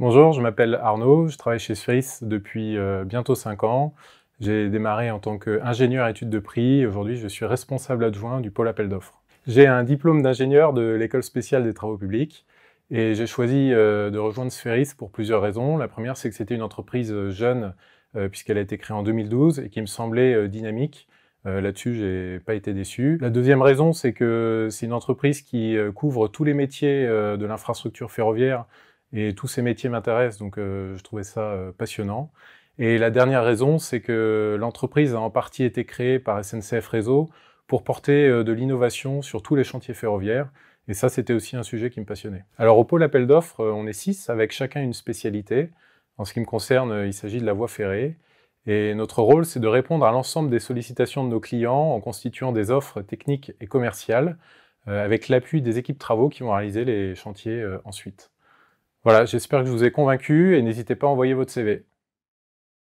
Bonjour, je m'appelle Arnaud, je travaille chez Sferis depuis euh, bientôt 5 ans. J'ai démarré en tant qu'ingénieur études de prix. Aujourd'hui, je suis responsable adjoint du pôle appel d'offres. J'ai un diplôme d'ingénieur de l'école spéciale des travaux publics et j'ai choisi euh, de rejoindre Sphéris pour plusieurs raisons. La première, c'est que c'était une entreprise euh, jeune puisqu'elle a été créée en 2012 et qui me semblait dynamique. Là-dessus, j'ai pas été déçu. La deuxième raison, c'est que c'est une entreprise qui couvre tous les métiers de l'infrastructure ferroviaire et tous ces métiers m'intéressent, donc euh, je trouvais ça euh, passionnant. Et la dernière raison, c'est que l'entreprise a en partie été créée par SNCF Réseau pour porter euh, de l'innovation sur tous les chantiers ferroviaires. Et ça, c'était aussi un sujet qui me passionnait. Alors au pôle appel d'offres, on est six, avec chacun une spécialité. En ce qui me concerne, il s'agit de la voie ferrée. Et notre rôle, c'est de répondre à l'ensemble des sollicitations de nos clients en constituant des offres techniques et commerciales, avec l'appui des équipes travaux qui vont réaliser les chantiers ensuite. Voilà, j'espère que je vous ai convaincu et n'hésitez pas à envoyer votre CV.